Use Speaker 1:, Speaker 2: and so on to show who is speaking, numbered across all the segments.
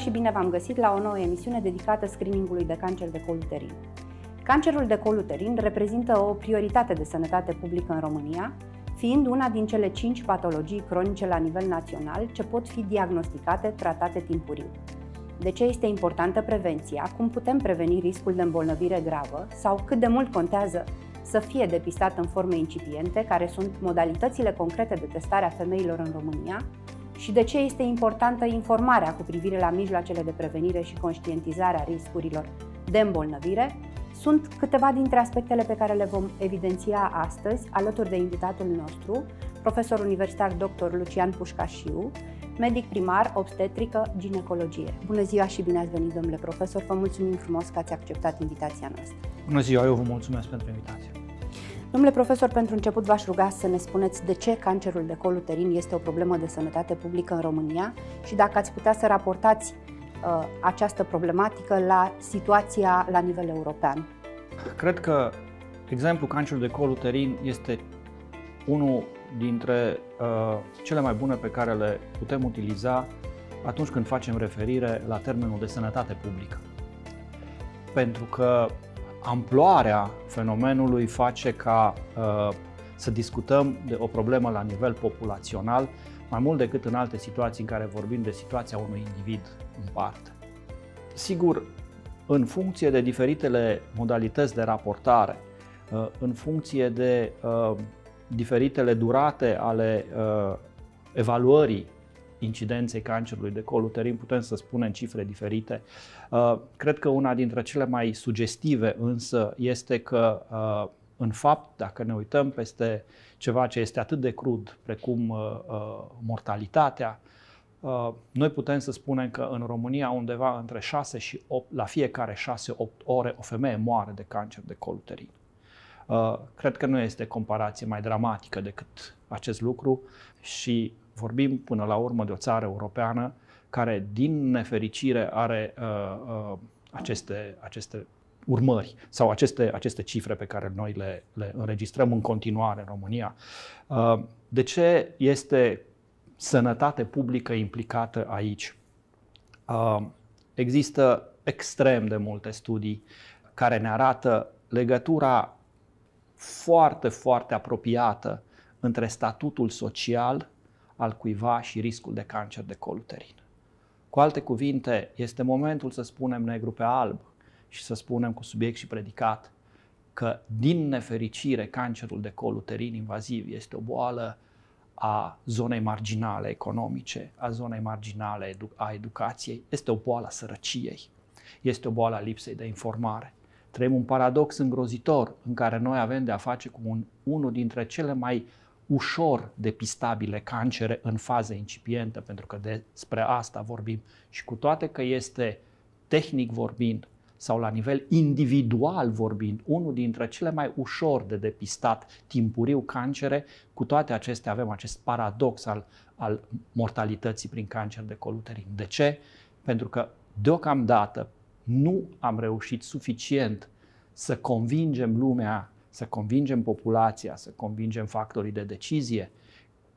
Speaker 1: și bine v-am găsit la o nouă emisiune dedicată screeningului de cancer de coluterin. Cancerul de coluterin reprezintă o prioritate de sănătate publică în România, fiind una din cele 5 patologii cronice la nivel național ce pot fi diagnosticate, tratate timpuriu. De ce este importantă prevenția, cum putem preveni riscul de îmbolnăvire gravă sau cât de mult contează să fie depistată în forme incipiente, care sunt modalitățile concrete de testare a femeilor în România, și de ce este importantă informarea cu privire la mijloacele de prevenire și conștientizarea riscurilor de îmbolnăvire, sunt câteva dintre aspectele pe care le vom evidenția astăzi alături de invitatul nostru, profesor universitar dr. Lucian Pușcașiu, medic primar, obstetrică, ginecologie. Bună ziua și bine ați venit, domnule profesor. Vă mulțumim frumos că ați acceptat invitația noastră.
Speaker 2: Bună ziua, eu vă mulțumesc pentru invitație.
Speaker 1: Domnule profesor, pentru început v-aș ruga să ne spuneți de ce cancerul de col uterin este o problemă de sănătate publică în România și dacă ați putea să raportați uh, această problematică la situația la nivel european.
Speaker 2: Cred că exemplul cancerului de col uterin este unul dintre uh, cele mai bune pe care le putem utiliza atunci când facem referire la termenul de sănătate publică. Pentru că amploarea fenomenului face ca uh, să discutăm de o problemă la nivel populațional, mai mult decât în alte situații în care vorbim de situația unui individ în parte. Sigur, în funcție de diferitele modalități de raportare, uh, în funcție de uh, diferitele durate ale uh, evaluării incidenței cancerului de col uterin, putem să spunem cifre diferite, Uh, cred că una dintre cele mai sugestive însă este că uh, în fapt, dacă ne uităm peste ceva ce este atât de crud precum uh, mortalitatea, noi putem să spunem că în România undeva între 6 și 8, la fiecare 6-8 ore o femeie moare de cancer de col uterin. Cred că nu este comparație mai dramatică decât acest lucru și vorbim până la urmă de o țară europeană care, din nefericire, are uh, uh, aceste, aceste urmări sau aceste, aceste cifre pe care noi le, le înregistrăm în continuare în România. Uh, de ce este sănătate publică implicată aici? Uh, există extrem de multe studii care ne arată legătura foarte, foarte apropiată între statutul social al cuiva și riscul de cancer de col uterin. Cu alte cuvinte, este momentul să spunem negru pe alb și să spunem cu subiect și predicat că, din nefericire, cancerul de col uterin invaziv este o boală a zonei marginale economice, a zonei marginale a educației, este o boală a sărăciei, este o boală a lipsei de informare. Trăim un paradox îngrozitor în care noi avem de a face cu un, unul dintre cele mai ușor depistabile cancere în fază incipientă, pentru că despre asta vorbim și cu toate că este tehnic vorbind sau la nivel individual vorbind, unul dintre cele mai ușor de depistat timpuriu cancere, cu toate acestea avem acest paradox al, al mortalității prin cancer de coluterin. De ce? Pentru că deocamdată nu am reușit suficient să convingem lumea să convingem populația, să convingem factorii de decizie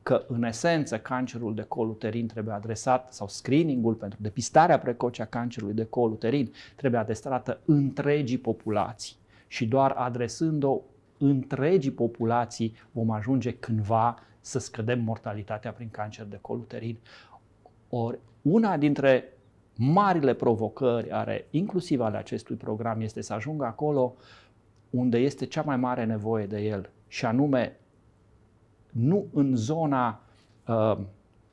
Speaker 2: că, în esență, cancerul de col uterin trebuie adresat sau screeningul pentru depistarea precoce a cancerului de col uterin trebuie adresată întregii populații și doar adresând-o întregii populații vom ajunge cândva să scădem mortalitatea prin cancer de col uterin. Ori una dintre marile provocări are inclusiv ale acestui program este să ajungă acolo uh, unde este cea mai mare nevoie de el, și anume nu în zona uh,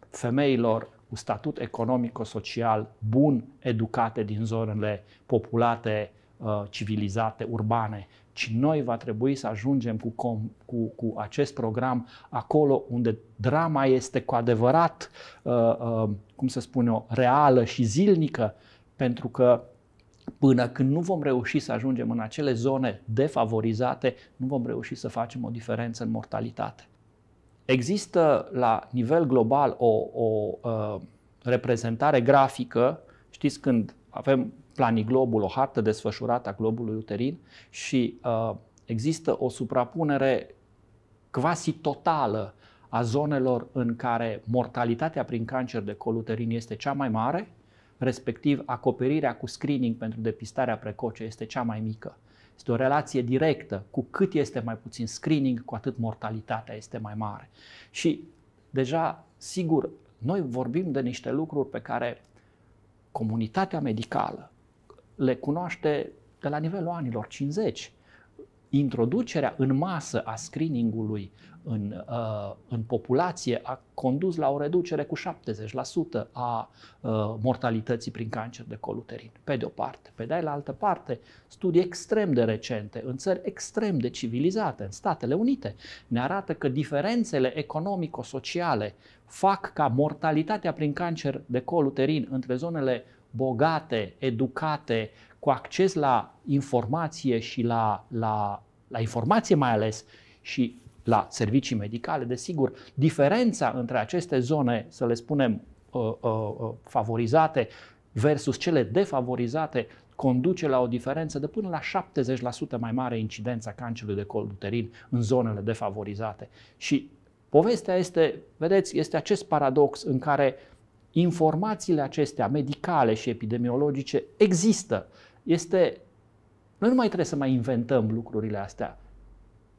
Speaker 2: femeilor cu statut economico-social bun, educate din zonele populate, uh, civilizate, urbane, ci noi va trebui să ajungem cu, com, cu, cu acest program acolo unde drama este cu adevărat, uh, uh, cum să spun eu, reală și zilnică, pentru că Până când nu vom reuși să ajungem în acele zone defavorizate, nu vom reuși să facem o diferență în mortalitate. Există la nivel global o, o uh, reprezentare grafică, știți când avem planiglobul, o hartă desfășurată a globului uterin și uh, există o suprapunere quasi totală a zonelor în care mortalitatea prin cancer de col uterin este cea mai mare respectiv acoperirea cu screening pentru depistarea precoce este cea mai mică. Este o relație directă. Cu cât este mai puțin screening, cu atât mortalitatea este mai mare. Și deja, sigur, noi vorbim de niște lucruri pe care comunitatea medicală le cunoaște de la nivelul anilor 50 introducerea în masă a screeningului în, uh, în populație a condus la o reducere cu 70% a uh, mortalității prin cancer de col uterin, pe de o parte. Pe de altă parte, studii extrem de recente, în țări extrem de civilizate, în Statele Unite, ne arată că diferențele economico-sociale fac ca mortalitatea prin cancer de col uterin între zonele bogate, educate, cu acces la informație și la, la, la informație mai ales și la servicii medicale, desigur, diferența între aceste zone, să le spunem, uh, uh, uh, favorizate versus cele defavorizate conduce la o diferență de până la 70% mai mare incidența cancerului de col uterin în zonele defavorizate. Și povestea este, vedeți, este acest paradox în care informațiile acestea medicale și epidemiologice există este noi nu mai trebuie să mai inventăm lucrurile astea.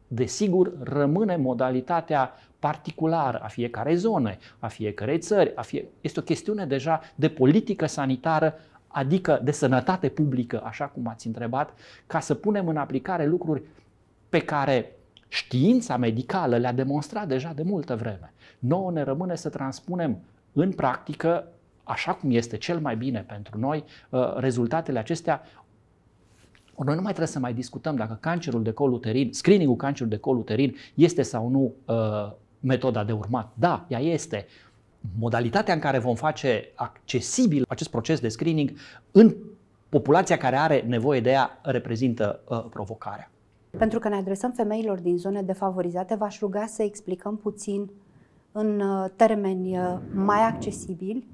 Speaker 2: Desigur, rămâne modalitatea particulară a fiecare zone, a fiecare țări. A fie... Este o chestiune deja de politică sanitară, adică de sănătate publică, așa cum ați întrebat, ca să punem în aplicare lucruri pe care știința medicală le-a demonstrat deja de multă vreme. Nouă ne rămâne să transpunem în practică așa cum este cel mai bine pentru noi, uh, rezultatele acestea noi nu mai trebuie să mai discutăm dacă cancerul de col uterin, screeningul cancerului de col uterin este sau nu uh, metoda de urmat. Da, ea este. Modalitatea în care vom face accesibil acest proces de screening în populația care are nevoie de ea reprezintă uh, provocarea.
Speaker 1: Pentru că ne adresăm femeilor din zone defavorizate, v-aș ruga să explicăm puțin în uh, termeni uh, mai accesibili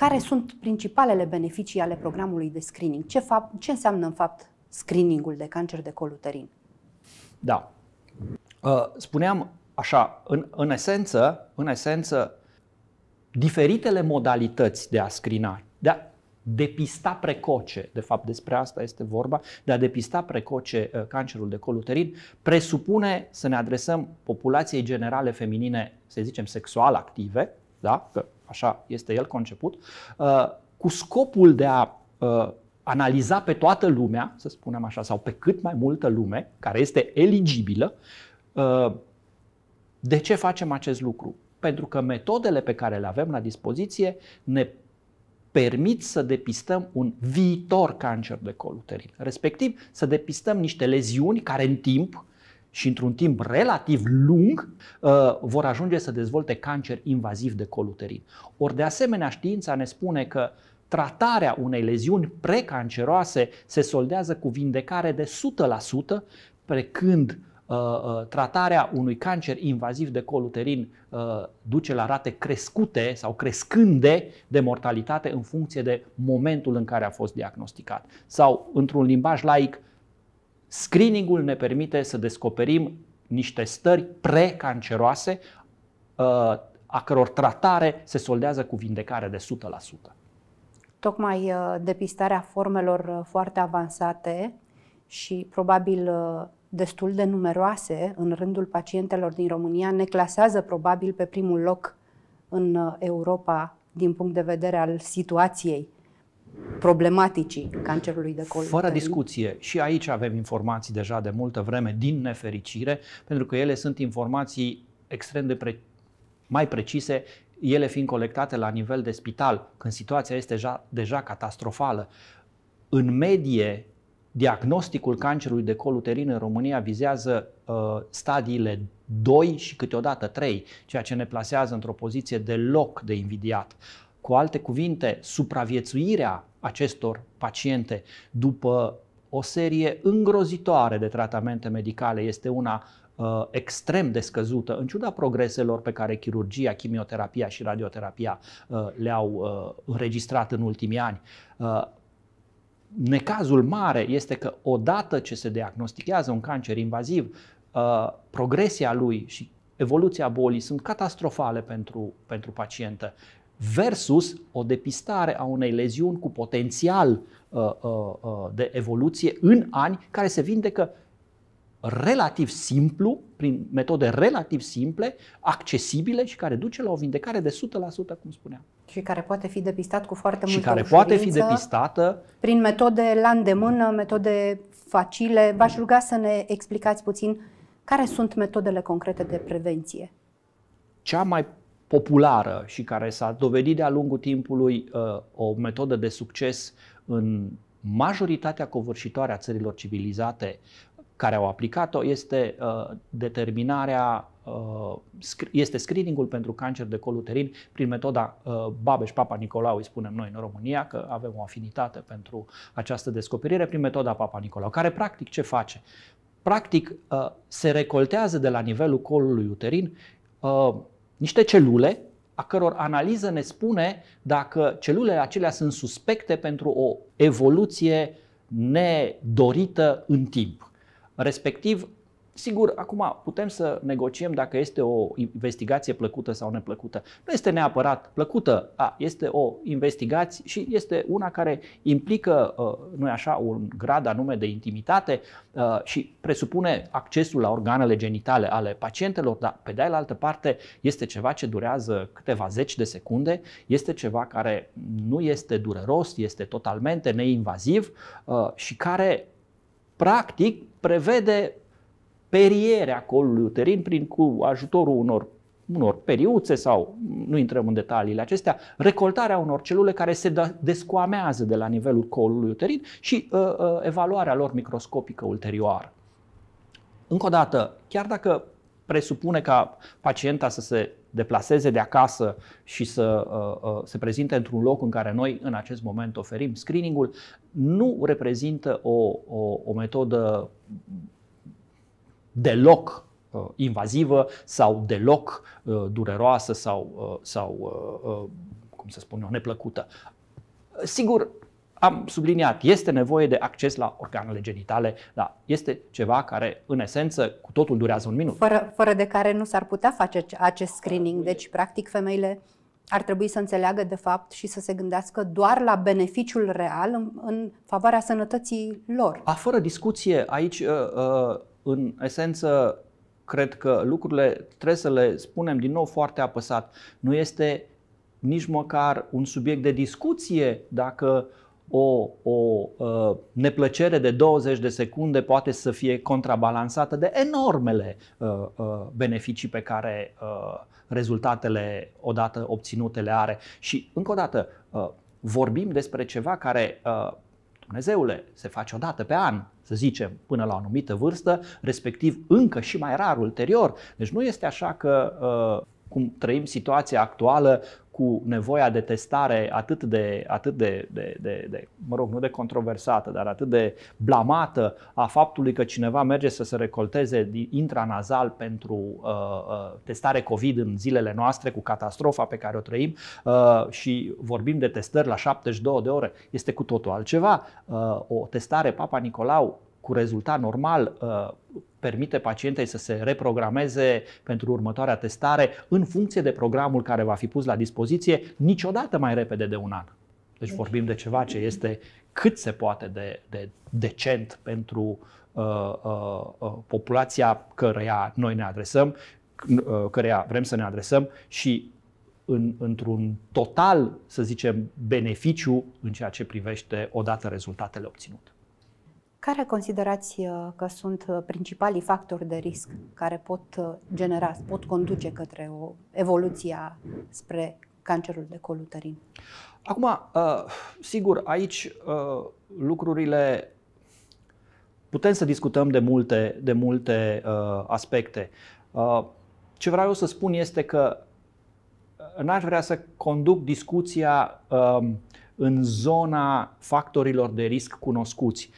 Speaker 1: care sunt principalele beneficii ale programului de screening? Ce, fapt, ce înseamnă, în fapt, screeningul de cancer de col uterin?
Speaker 2: Da. Uh, spuneam așa, în, în, esență, în esență, diferitele modalități de a scrina, de a depista precoce, de fapt despre asta este vorba, de a depista precoce uh, cancerul de col uterin, presupune să ne adresăm populației generale feminine, să zicem, sexual active, da? că așa este el conceput, uh, cu scopul de a uh, analiza pe toată lumea, să spunem așa, sau pe cât mai multă lume care este eligibilă, uh, de ce facem acest lucru? Pentru că metodele pe care le avem la dispoziție ne permit să depistăm un viitor cancer de col uterin, respectiv să depistăm niște leziuni care în timp și într-un timp relativ lung uh, vor ajunge să dezvolte cancer invaziv de coluterin. Ori de asemenea știința ne spune că tratarea unei leziuni precanceroase se soldează cu vindecare de 100%, pe când uh, uh, tratarea unui cancer invaziv de coluterin duce la rate crescute sau crescânde de mortalitate în funcție de momentul în care a fost diagnosticat. Sau, într-un limbaj laic, Screeningul ne permite să descoperim niște stări precanceroase uh, a căror tratare se soldează cu vindecare de 100%.
Speaker 1: Tocmai uh, depistarea formelor uh, foarte avansate și probabil destul de numeroase în rândul pacientelor din România ne clasează probabil pe primul loc în Europa din punct de vedere al situației problematicii cancerului de colon. Fără discuție.
Speaker 2: Și aici avem informații deja de multă vreme, din nefericire, pentru că ele sunt informații extrem de pre- mai precise, ele fiind colectate la nivel de spital, când situația este deja, deja catastrofală. În medie, diagnosticul cancerului de col uterin în România vizează uh, stadiile 2 și câteodată 3, ceea ce ne plasează într-o poziție deloc de invidiat. Cu alte cuvinte, supraviețuirea acestor paciente după o serie îngrozitoare de tratamente medicale este una uh, extrem de scăzută, în ciuda progreselor pe care chirurgia, chimioterapia și radioterapia uh, le-au uh, înregistrat în ultimii ani. Uh, necazul mare este că odată ce se diagnostichează un cancer invaziv, uh, progresia lui și evoluția bolii sunt catastrofale pentru, pentru pacientă versus o depistare a unei leziuni cu potențial uh, uh, uh, de evoluție în ani care se vindecă relativ simplu, prin metode relativ simple, accesibile și care duce la o vindecare de 100%, cum spuneam.
Speaker 1: Și care poate fi depistat cu foarte multă Și care ușurință, poate fi depistată prin metode la îndemână, metode facile. V-aș ruga să ne explicați puțin care sunt metodele concrete de prevenție.
Speaker 2: Cea mai populară și care s-a dovedit de-a lungul timpului uh, o metodă de succes în majoritatea covârșitoare a țărilor civilizate care au aplicat-o este uh, determinarea, uh, sc- este screeningul pentru cancer de col uterin prin metoda uh, Papa Nicolau, îi spunem noi în România, că avem o afinitate pentru această descoperire, prin metoda Papa Nicolau, care practic ce face? Practic uh, se recoltează de la nivelul colului uterin uh, niște celule a căror analiză ne spune dacă celulele acelea sunt suspecte pentru o evoluție nedorită în timp. Respectiv, Sigur, acum putem să negociem dacă este o investigație plăcută sau neplăcută. Nu este neapărat plăcută, a, este o investigație și este una care implică, uh, nu așa, un grad anume de intimitate uh, și presupune accesul la organele genitale ale pacientelor, dar pe de altă parte este ceva ce durează câteva zeci de secunde, este ceva care nu este dureros, este totalmente neinvaziv uh, și care practic prevede periere acolo uterin prin cu ajutorul unor unor periuțe sau, nu intrăm în detaliile acestea, recoltarea unor celule care se da, descoamează de la nivelul colului uterin și uh, uh, evaluarea lor microscopică ulterioară. Încă o dată, chiar dacă presupune ca pacienta să se deplaseze de acasă și să uh, uh, se prezinte într-un loc în care noi în acest moment oferim screeningul, nu reprezintă o, o, o metodă deloc uh, invazivă sau deloc uh, dureroasă sau, uh, sau cum să spun eu, neplăcută. Sigur, am subliniat, este nevoie de acces la organele genitale, da, este ceva care, în esență, cu totul durează un minut.
Speaker 1: Fără, fără de care nu s-ar putea face acest screening. Deci, practic, femeile ar trebui să înțeleagă, de fapt, și să se gândească doar la beneficiul real în, în favoarea sănătății lor.
Speaker 2: A, fără discuție, aici. Uh, uh, în esență, cred că lucrurile trebuie să le spunem din nou foarte apăsat. Nu este nici măcar un subiect de discuție dacă o, o uh, neplăcere de 20 de secunde poate să fie contrabalansată de enormele uh, uh, beneficii pe care uh, rezultatele odată obținute le are. Și, încă o dată, uh, vorbim despre ceva care uh, Dumnezeule, se face o dată pe an, să zicem, până la o anumită vârstă, respectiv încă și mai rar ulterior. Deci nu este așa că uh, cum trăim situația actuală, cu nevoia de testare atât de, atât de, de, de, de mă rog, nu de controversată, dar atât de blamată a faptului că cineva merge să se recolteze intranazal pentru uh, uh, testare COVID în zilele noastre cu catastrofa pe care o trăim uh, și vorbim de testări la 72 de ore, este cu totul altceva. Uh, o testare Papa Nicolau cu rezultat normal uh, permite pacientei să se reprogrameze pentru următoarea testare în funcție de programul care va fi pus la dispoziție niciodată mai repede de un an. Deci, deci- vorbim de ceva ce este cât se poate de, de decent pentru uh, uh, uh, populația căreia noi ne adresăm, uh, căreia vrem să ne adresăm și în, într-un total, să zicem, beneficiu în ceea ce privește odată rezultatele obținute.
Speaker 1: Care considerați uh, că sunt uh, principalii factori de risc care pot uh, genera, pot conduce către o evoluție spre cancerul de col uterin?
Speaker 2: Acum, sigur, aici lucrurile putem să discutăm de multe, de multe aspecte. Ce vreau eu să spun este că n-aș vrea să conduc discuția um, în zona factorilor de risc cunoscuți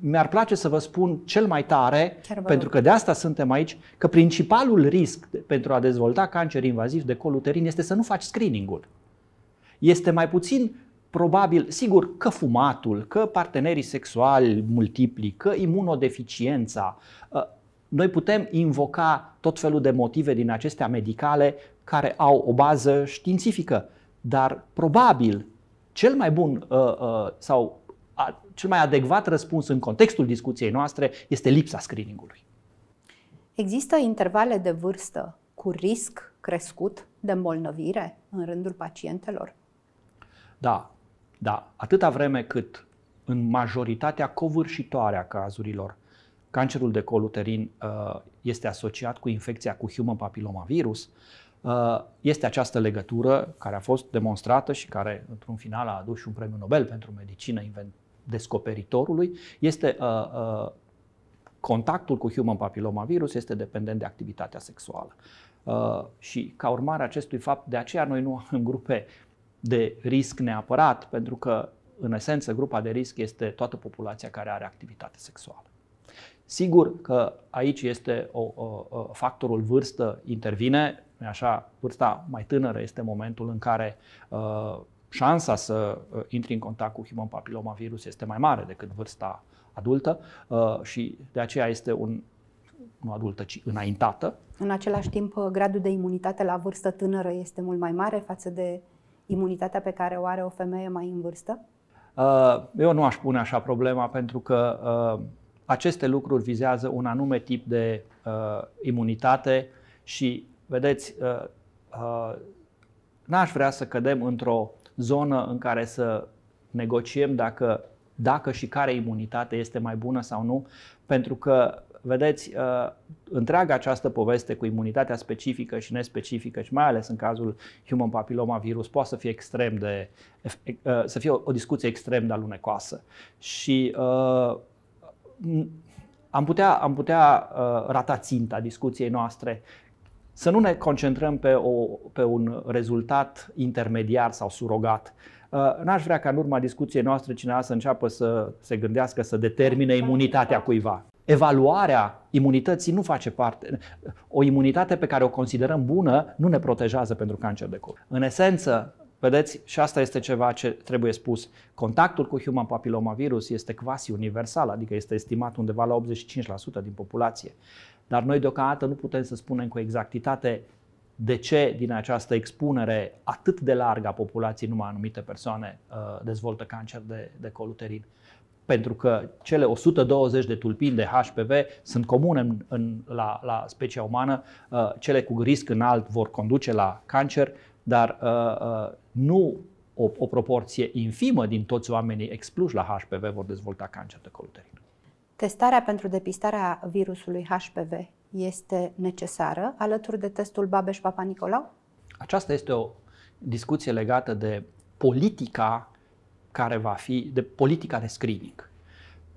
Speaker 2: mi-ar place să vă spun cel mai tare, pentru că de asta suntem aici, că principalul risc pentru a dezvolta cancer invaziv de col uterin este să nu faci screening-ul. Este mai puțin probabil, sigur, că fumatul, că partenerii sexuali multipli, că imunodeficiența, uh, noi putem invoca tot felul de motive din acestea medicale care au o bază științifică, dar probabil cel mai bun uh, uh, sau cel mai adecvat răspuns în contextul discuției noastre este lipsa screeningului.
Speaker 1: Există intervale de vârstă cu risc crescut de îmbolnăvire în rândul pacientelor?
Speaker 2: Da, da. Atâta vreme cât în majoritatea covârșitoare a cazurilor cancerul de col uterin uh, este asociat cu infecția cu human papillomavirus, uh, este această legătură care a fost demonstrată și care, într-un final, a adus și un premiu Nobel pentru medicină invent- descoperitorului, este uh, uh, contactul cu human papilomavirus este dependent de activitatea sexuală. Uh, și ca urmare a acestui fapt, de aceea noi nu avem grupe de risc neapărat, pentru că, în esență, grupa de risc este toată populația care are activitate sexuală. Sigur că aici este o, o, o, factorul vârstă intervine, așa, vârsta mai tânără este momentul în care uh, șansa să uh, intri în contact cu human papilloma virus este mai mare decât vârsta adultă uh, și de aceea este un nu adultă, ci înaintată.
Speaker 1: În același timp, uh, gradul de imunitate la vârstă tânără este mult mai mare față de imunitatea pe care o are o femeie mai în vârstă?
Speaker 2: Eu nu aș pune așa problema pentru că aceste lucruri vizează un anume tip de imunitate și, vedeți, n-aș vrea să cădem într-o zonă în care să negociem dacă, dacă și care imunitate este mai bună sau nu, pentru că vedeți, uh, întreaga această poveste cu imunitatea specifică și nespecifică și mai ales în cazul human papilloma virus poate să fie extrem de uh, să fie o, discuție extrem de alunecoasă. Și uh, am putea, am putea uh, rata ținta discuției noastre să nu ne concentrăm pe, o, pe un rezultat intermediar sau surogat. Uh, n-aș vrea ca în urma discuției noastre cineva să înceapă să se gândească să determine da, da, imunitatea da. cuiva. Evaluarea imunității nu face parte. O imunitate pe care o considerăm bună nu ne protejează pentru cancer de col. În esență, Vedeți, și asta este ceva ce trebuie spus. Contactul cu human papillomavirus este quasi universal, adică este estimat undeva la 85% din populație. Dar noi deocamdată nu putem să spunem cu exactitate de ce din această expunere atât de largă a populației numai anumite persoane uh, dezvoltă cancer de, de coluterin. Pentru că cele 120 de tulpini de HPV sunt comune în, în, la, la specia umană, uh, cele cu risc înalt vor conduce la cancer, dar uh, nu o, o proporție infimă din toți oamenii expluși la HPV vor dezvolta cancer de coluterin.
Speaker 1: Testarea pentru depistarea virusului HPV este necesară alături de testul Babeș-Papa Nicolau?
Speaker 2: Aceasta este o discuție legată de politica care va fi, de politica de screening.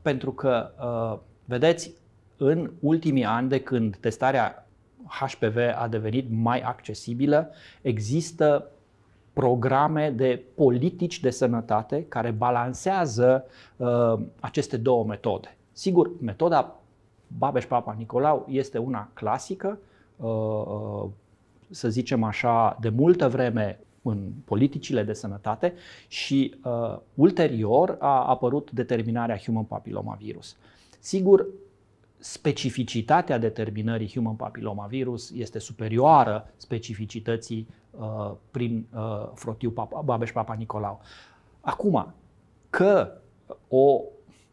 Speaker 2: Pentru că, uh, vedeți, în ultimii ani de când testarea HPV a devenit mai accesibilă, există programe de politici de sănătate care balansează uh, aceste două metode. Sigur, metoda Babeș-Papa Nicolau este una clasică, uh, uh, să zicem așa, de multă vreme în politicile de sănătate și uh, ulterior a apărut determinarea human papillomavirus. Sigur, specificitatea determinării human papillomavirus este superioară specificității uh, prin uh, frotiu Babeș-Papa Nicolau. Acum, că o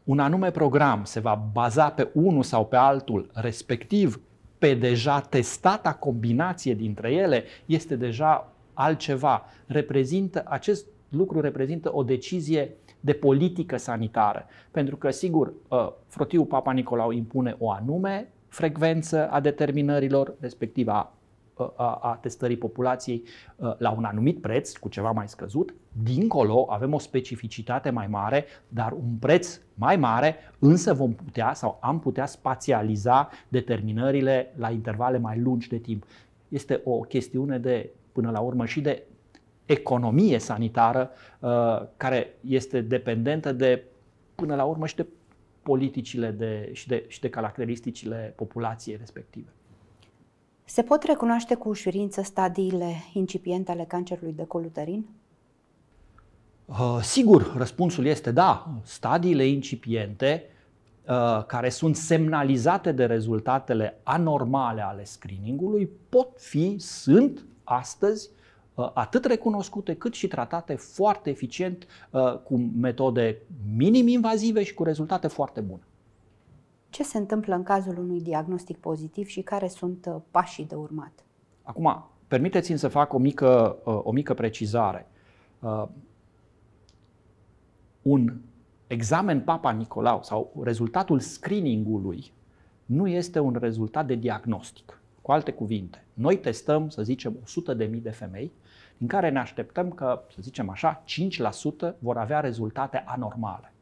Speaker 2: un anume program se va baza pe unul sau pe altul, respectiv pe deja testata combinație dintre ele, este deja altceva. Reprezintă, acest lucru reprezintă o decizie de politică sanitară. Pentru că, sigur, ă, frotiu Papa Nicolau impune o anume frecvență a determinărilor, respectiv a a, a testării populației la un anumit preț, cu ceva mai scăzut. Dincolo avem o specificitate mai mare, dar un preț mai mare, însă vom putea sau am putea spațializa determinările la intervale mai lungi de timp. Este o chestiune de, până la urmă, și de economie sanitară care este dependentă de, până la urmă, și de politicile de, și, de, și de caracteristicile populației respective.
Speaker 1: Se pot recunoaște cu ușurință stadiile incipiente ale cancerului de coluterin?
Speaker 2: Uh, sigur, răspunsul este da. Stadiile incipiente uh, care sunt semnalizate de rezultatele anormale ale screeningului pot fi, sunt astăzi uh, atât recunoscute cât și tratate foarte eficient uh, cu metode minim invazive și cu rezultate foarte bune
Speaker 1: ce se întâmplă în cazul unui diagnostic pozitiv și care sunt uh, pașii de urmat.
Speaker 2: Acum, permiteți-mi să fac o mică, uh, o mică precizare. Uh, un examen Papa Nicolau sau rezultatul screeningului nu este un rezultat de diagnostic. Cu alte cuvinte, noi testăm, să zicem, 100.000 de, de femei, în care ne așteptăm că, să zicem așa, 5% vor avea rezultate anormale.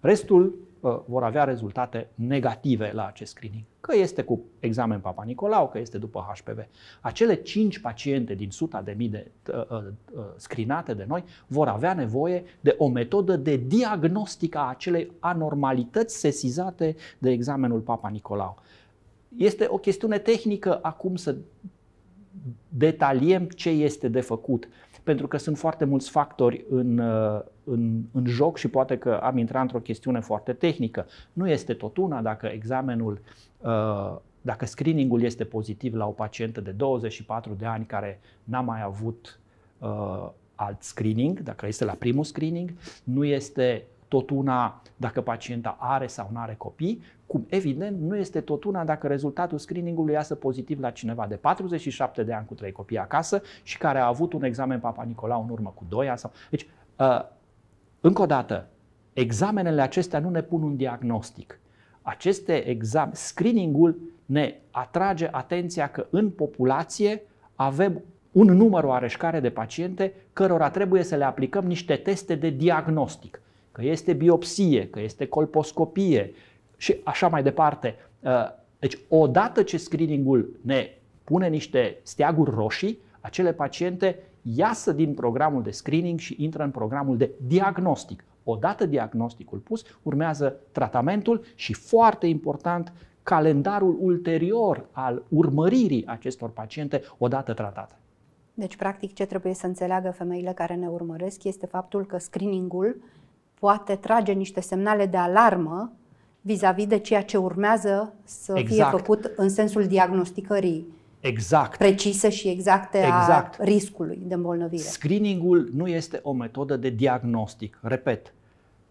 Speaker 2: Restul Uh, vor avea rezultate negative la acest screening. Că este cu examen Papa Nicolau, că este după HPV. Acele 5 paciente din suta de mii de uh, uh, screenate scrinate de noi vor avea nevoie de o metodă de diagnostic a acelei anormalități sesizate de examenul Papa Nicolau. Este o chestiune tehnică acum să detaliem ce este de făcut pentru că sunt foarte mulți factori în, uh, în, în joc și poate că am intrat într-o chestiune foarte tehnică. Nu este tot una dacă examenul, uh, dacă screeningul este pozitiv la o pacientă de 24 de ani care n-a mai avut uh, alt screening, dacă este la primul screening, nu este tot una dacă pacienta are sau nu are copii, cum? Evident, nu este tot una dacă rezultatul screeningului iasă pozitiv la cineva de 47 de ani cu trei copii acasă și care a avut un examen Papa Nicolau în urmă cu 2 ani. Sau... Deci, uh, încă o dată, examenele acestea nu ne pun un diagnostic. Aceste exam, screeningul ne atrage atenția că în populație avem un număr oareșcare de paciente cărora trebuie să le aplicăm niște teste de diagnostic. Că este biopsie, că este colposcopie, și așa mai departe. Uh, deci, odată ce screeningul ne pune niște steaguri roșii, acele paciente iasă din programul de screening și intră în programul de diagnostic. Odată diagnosticul pus, urmează tratamentul și, foarte important, calendarul ulterior al urmăririi acestor paciente odată tratate.
Speaker 1: Deci, practic, ce trebuie să înțeleagă femeile care ne urmăresc este faptul că screeningul poate trage niște semnale de alarmă vis-a-vis de ceea ce urmează să exact. fie făcut în sensul diagnosticării exact. precise și exacte exact. a riscului de îmbolnăvire.
Speaker 2: Screeningul nu este o metodă de diagnostic, repet,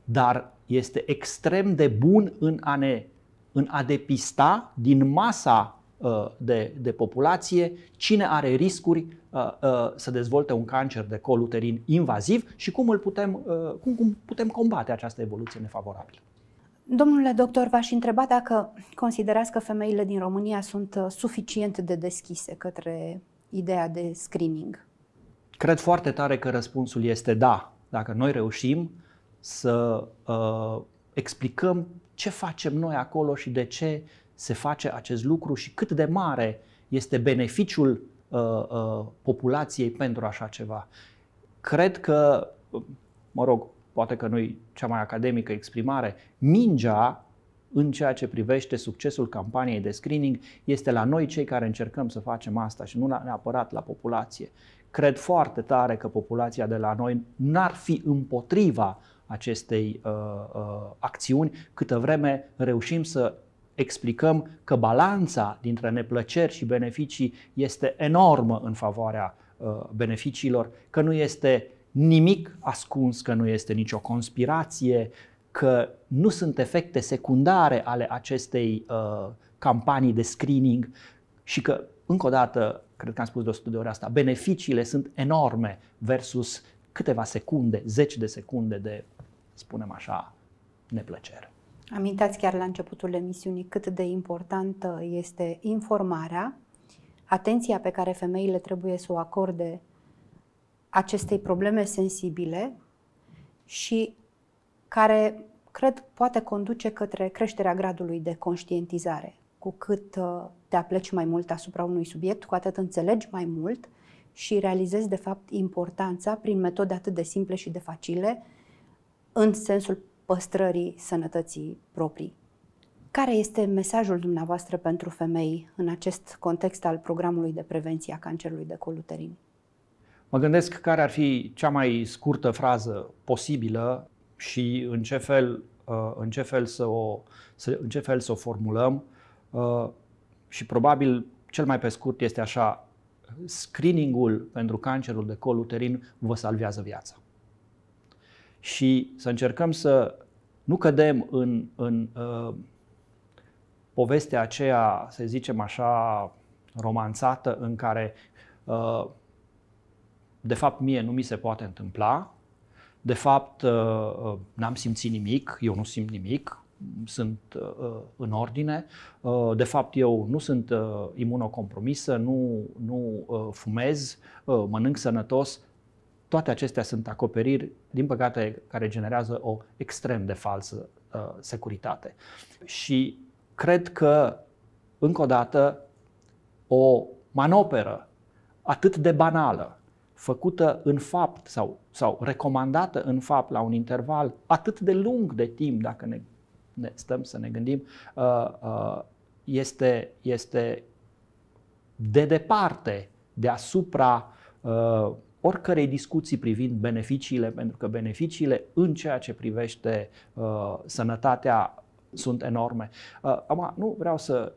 Speaker 2: dar este extrem de bun în a, ne, în a depista din masa uh, de, de populație cine are riscuri uh, uh, să dezvolte un cancer de col uterin invaziv și cum, îl putem, cum, cum putem combate această evoluție nefavorabilă.
Speaker 1: Domnule doctor, v-aș întreba dacă considerați că femeile din România sunt uh, suficient de deschise către ideea de screening.
Speaker 2: Cred foarte tare că răspunsul este da. Dacă noi reușim să uh, explicăm ce facem noi acolo și de ce se face acest lucru și cât de mare este beneficiul uh, uh, populației pentru așa ceva. Cred că, mă rog, poate că nu cea mai academică exprimare, mingea în ceea ce privește succesul campaniei de screening este la noi cei care încercăm să facem asta și nu neapărat la populație. Cred foarte tare că populația de la noi n-ar fi împotriva acestei uh, uh, acțiuni câtă vreme reușim să explicăm că balanța dintre neplăceri și beneficii este enormă în favoarea uh, beneficiilor, că nu este nimic ascuns, că nu este nicio conspirație, că nu sunt efecte secundare ale acestei uh, campanii de screening și că, încă o dată, cred că am spus de 100 de ori asta, beneficiile sunt enorme versus câteva secunde, zeci de secunde de, spunem așa, neplăcere.
Speaker 1: Amintați chiar la începutul emisiunii cât de importantă este informarea, atenția pe care femeile trebuie să o acorde acestei probleme sensibile și care cred poate conduce către creșterea gradului de conștientizare. Cu cât uh, te apleci mai mult asupra unui subiect, cu atât înțelegi mai mult și realizezi de fapt importanța prin metode atât de simple și de facile în sensul păstrării sănătății proprii. Care este mesajul dumneavoastră pentru femei în acest context al programului de prevenție a cancerului de col uterin?
Speaker 2: Mă gândesc care ar fi cea mai scurtă frază posibilă și în ce fel, uh, în ce fel, să, o, în ce fel să o formulăm uh, și probabil cel mai pe scurt este așa, screeningul pentru cancerul de col uterin vă salvează viața. Și să încercăm să nu cădem în, în uh, povestea aceea, să zicem așa, romanțată, în care uh, de fapt mie nu mi se poate întâmpla, de fapt uh, uh, n-am simțit nimic, eu nu simt nimic, sunt uh, în ordine, de fapt eu nu sunt imunocompromisă, nu, nu fumez, mănânc sănătos, toate acestea sunt acoperiri, din păcate, care generează o extrem de falsă securitate. Și cred că, încă o dată, o manoperă atât de banală, făcută în fapt sau, sau recomandată în fapt la un interval atât de lung de timp, dacă ne, ne stăm să ne gândim, uh, uh, este, este de departe deasupra uh, oricărei discuții privind beneficiile, pentru că beneficiile în ceea ce privește sănătatea sunt enorme. Acum, nu vreau să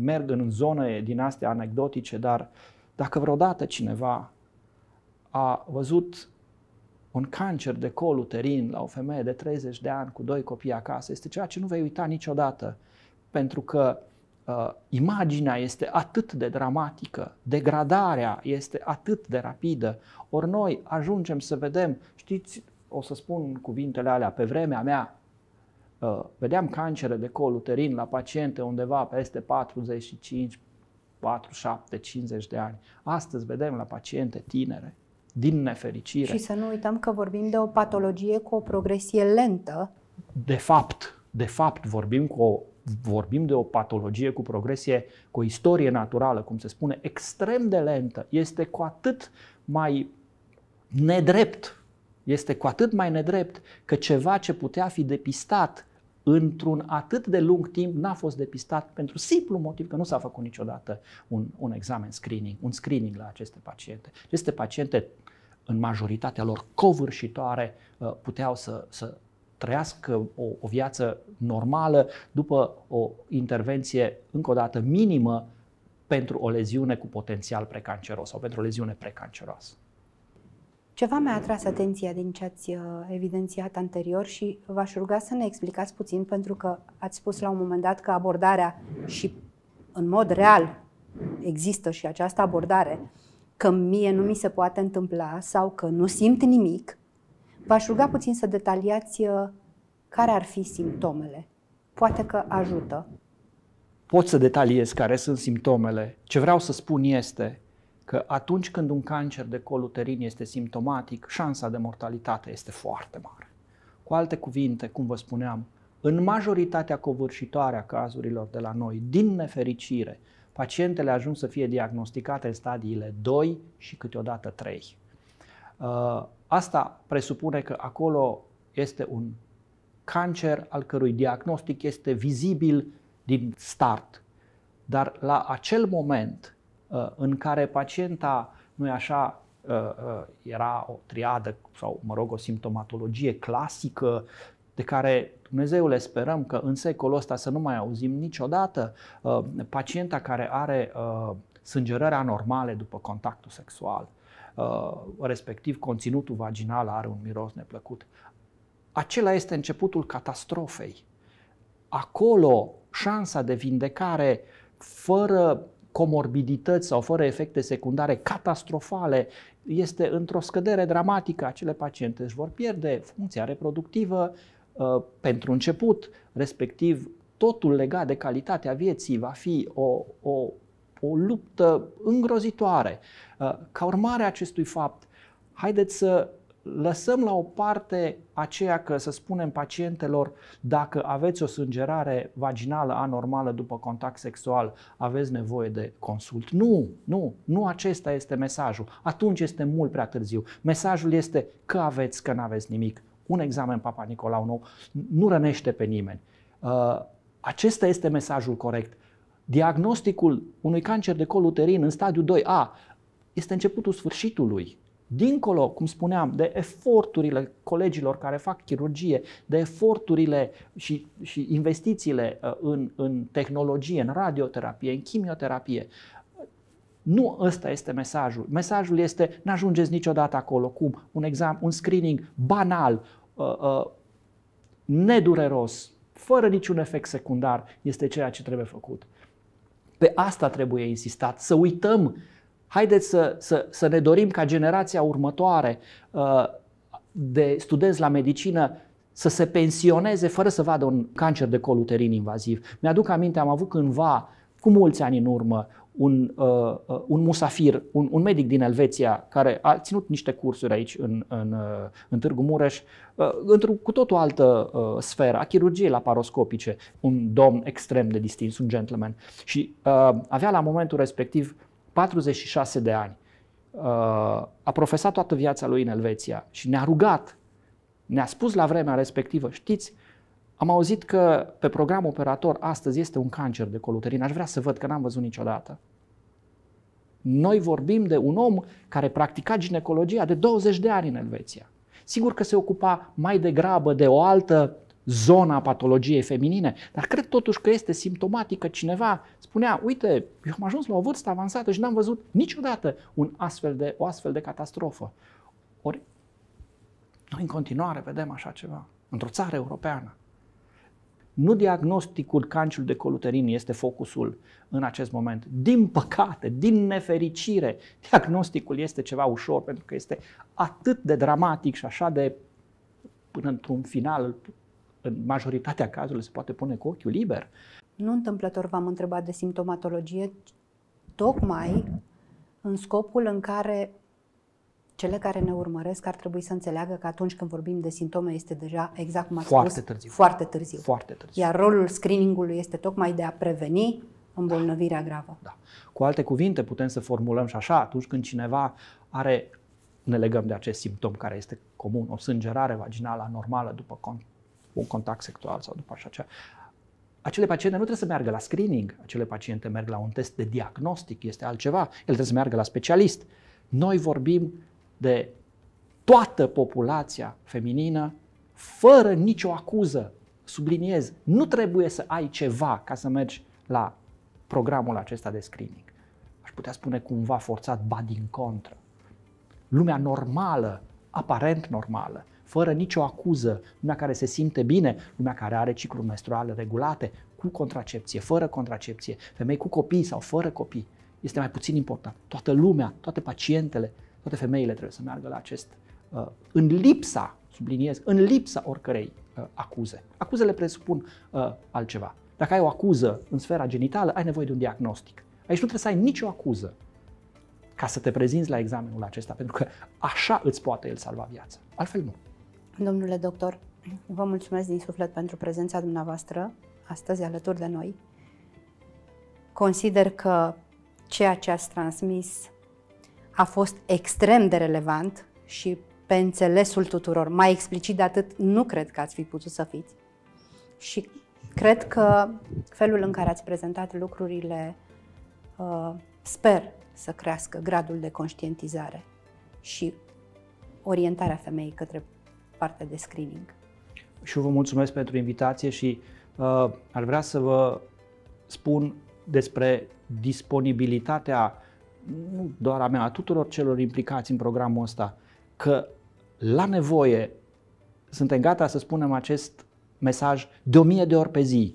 Speaker 2: merg în zone din astea anecdotice, dar uh, dacă vreodată cineva a văzut un cancer de col uterin la o femeie de 30 de ani cu doi copii acasă, este ceea ce nu vei uita niciodată, pentru că uh, imaginea este atât de dramatică, degradarea este atât de rapidă, ori noi ajungem să vedem, știți, o să spun cuvintele alea, pe vremea mea, uh, vedeam cancere de col uterin la paciente undeva peste 45, 4, 7, 50 de ani. Astăzi vedem la paciente tinere, din nefericire. Și să
Speaker 1: nu uităm că vorbim de o patologie cu o progresie lentă.
Speaker 2: De fapt, de fapt vorbim cu o vorbim de o patologie cu progresie, cu o istorie naturală, cum se spune, extrem de lentă, este cu atât mai nedrept, este cu atât mai nedrept că ceva ce putea fi depistat într-un atât de lung timp n-a fost depistat pentru simplu motiv că nu s-a făcut niciodată un, un examen screening, un screening la aceste paciente. Aceste paciente, în majoritatea lor covârșitoare, uh, puteau să, să trăiască o, o viață normală după o intervenție, încă o dată, minimă pentru o leziune cu potențial precanceros sau pentru o leziune precanceroasă.
Speaker 1: Ceva mi-a atras atenția din ce ați uh, evidențiat anterior și v-aș ruga să ne explicați puțin, pentru că ați spus la un moment dat că abordarea și în mod real există și această abordare, că mie nu mi se poate întâmpla sau că nu simt nimic, v-aș ruga puțin să detaliați uh, care ar fi simptomele. Poate că ajută.
Speaker 2: Pot să detaliez care sunt simptomele. Ce vreau să spun este că atunci când un cancer de col uterin este simptomatic, șansa de mortalitate este foarte mare. Cu alte cuvinte, cum vă spuneam, în majoritatea covârșitoare a cazurilor de la noi, din nefericire, pacientele ajung să fie diagnosticate în stadiile 2 și câteodată 3. Uh, asta presupune că acolo este un cancer al cărui diagnostic este vizibil din start, dar la acel moment Uh, în care pacienta, nu așa, uh, uh, era o triadă sau, mă rog, o simptomatologie clasică de care Dumnezeu le sperăm că în secolul ăsta să nu mai auzim niciodată pacienta care are sângerări anormale după contactul sexual, respectiv conținutul vaginal are un miros neplăcut. Acela este începutul catastrofei. Acolo șansa de vindecare fără comorbidități sau fără efecte secundare catastrofale, este într-o scădere dramatică. Acele paciente își vor pierde funcția reproductivă uh, pentru început, respectiv totul legat de calitatea vieții va fi o, o, o luptă îngrozitoare. Uh, ca urmare a acestui fapt, haideți să lăsăm la o parte aceea că, să spunem pacientelor, dacă aveți o sângerare vaginală anormală după contact sexual, aveți nevoie de consult. Nu, nu, nu acesta este mesajul. Atunci este mult prea târziu. Mesajul este că aveți, că nu aveți nimic. Un examen Papa Nicolau nou nu rănește pe nimeni. Uh, acesta este mesajul corect. Diagnosticul unui cancer de col uterin în stadiu 2A este începutul sfârșitului dincolo, cum spuneam, de eforturile colegilor care fac chirurgie, de eforturile și, și investițiile uh, în, în tehnologie, în radioterapie, în chimioterapie, nu ăsta este mesajul. Mesajul este, nu ajungeți niciodată acolo. Cum? Un examen, un screening banal, uh, uh, nedureros, fără niciun efect secundar, este ceea ce trebuie făcut. Pe asta trebuie insistat, să uităm Haideți să, să, să ne dorim ca generația următoare uh, de studenți la medicină să se pensioneze fără să vadă un cancer de col uterin invaziv. Mi-aduc aminte, am avut cândva, cu mulți ani în urmă, un, uh, uh un musafir, un, un medic din Elveția, care a ținut niște cursuri aici în, în, uh, în Târgu Mureș, uh, într-o cu tot o altă uh, sferă, a chirurgiei laparoscopice, un domn extrem de distins, un gentleman. Și uh, avea la momentul respectiv 46 de ani, uh, a profesat toată viața lui în Elveția și ne-a rugat, ne-a spus la vremea respectivă, știți, am auzit că pe program operator astăzi este un cancer de coluterin, aș vrea să văd că n-am văzut niciodată. Noi vorbim de un om care practica ginecologia de 20 de ani în Elveția. Sigur că se ocupa mai degrabă de o altă zona patologiei feminine, dar cred totuși că este simptomatică. Cineva spunea, uite, eu am ajuns la o vârstă avansată și n-am văzut niciodată un astfel de, o astfel de catastrofă. Ori, noi în continuare vedem așa ceva, într-o țară europeană. Nu diagnosticul cancerului de coluterin este focusul în acest moment. Din păcate, din nefericire, diagnosticul este ceva ușor pentru că este atât de dramatic și așa de până într-un final în majoritatea cazurilor se poate pune cu ochiul liber.
Speaker 1: Nu întâmplător v-am întrebat de simptomatologie, tocmai în scopul în care cele care ne urmăresc ar trebui să înțeleagă că atunci când vorbim de simptome este deja exact cum ați foarte spus, târziu. foarte târziu. Foarte târziu. Iar rolul screeningului este tocmai de a preveni îmbolnăvirea da. gravă. Da.
Speaker 2: Cu alte cuvinte, putem să formulăm și așa, atunci când cineva are ne legăm de acest simptom care este comun, o sângerare vaginală anormală după un contact sexual sau după așa ceva. Acele paciente nu trebuie să meargă la screening, acele paciente merg la un test de diagnostic, este altceva, el trebuie să meargă la specialist. Noi vorbim de toată populația feminină fără nicio acuză. Subliniez, nu trebuie să ai ceva ca să mergi la programul acesta de screening. Aș putea spune cumva forțat, ba din contră. Lumea normală, aparent normală, fără nicio acuză, lumea care se simte bine, lumea care are cicluri menstruale regulate, cu contracepție, fără contracepție, femei cu copii sau fără copii, este mai puțin important. Toată lumea, toate pacientele, toate femeile trebuie să meargă la acest, uh, în lipsa, subliniez, în lipsa oricărei uh, acuze. Acuzele presupun uh, altceva. Dacă ai o acuză în sfera genitală, ai nevoie de un diagnostic. Aici nu trebuie să ai nicio acuză ca să te prezinți la examenul acesta, pentru că așa îți poate el salva viața.
Speaker 1: Altfel nu. Domnule doctor, vă mulțumesc din suflet pentru prezența dumneavoastră astăzi alături de noi. Consider că ceea ce ați transmis a fost extrem de relevant și pe înțelesul tuturor. Mai explicit de atât, nu cred că ați fi putut să fiți. Și cred că felul în care ați prezentat lucrurile, uh, sper să crească gradul de conștientizare și orientarea femeii către partea de screening.
Speaker 2: Și eu vă mulțumesc pentru invitație și uh, ar vrea să vă spun despre disponibilitatea nu doar a mea, a tuturor celor implicați în programul ăsta, că la nevoie suntem gata să spunem acest mesaj de o mie de ori pe zi.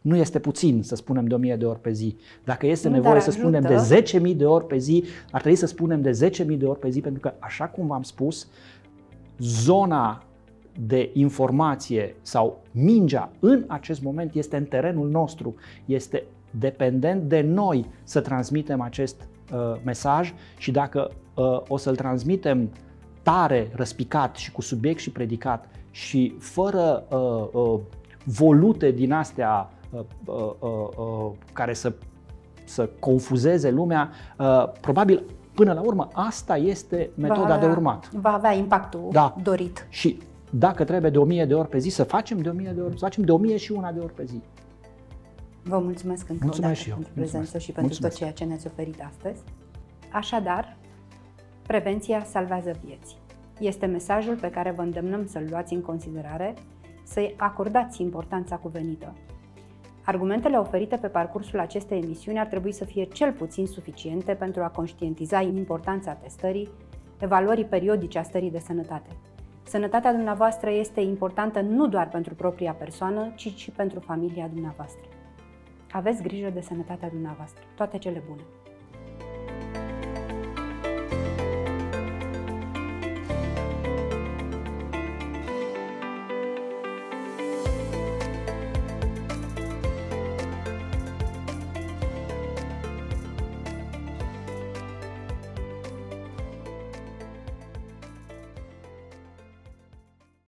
Speaker 2: Nu este puțin să spunem de o mie de ori pe zi. Dacă este nevoie să spunem de 10.000 de ori pe zi, ar trebui să spunem de 10.000 de ori pe zi, pentru că, așa cum v-am spus, zona de informație sau mingea în acest moment este în terenul nostru, este dependent de noi să transmitem acest uh, mesaj și dacă uh, o să-l transmitem tare, răspicat și cu subiect și predicat și fără uh, uh, volute din astea uh, uh, uh, uh care să, să confuzeze lumea, uh, probabil până la urmă asta este metoda va, de urmat. Va avea impactul da. dorit. Și dacă trebuie de 1000 de ori pe zi, să facem de 1000 de ori, să facem
Speaker 1: de 1000 și una de ori pe zi. Vă mulțumesc încă mulțumesc o dată și eu. pentru prezență mulțumesc. și pentru mulțumesc. tot ceea ce ne-ați oferit astăzi. Așadar, prevenția salvează vieți. Este mesajul pe care vă îndemnăm să-l luați în considerare, să-i acordați importanța cuvenită. Argumentele oferite pe parcursul acestei emisiuni ar trebui să fie cel puțin suficiente pentru a conștientiza importanța testării, evaluării periodice a stării de sănătate. Sănătatea dumneavoastră este importantă nu doar pentru propria persoană, ci și pentru familia dumneavoastră. Aveți grijă de sănătatea dumneavoastră. Toate cele bune!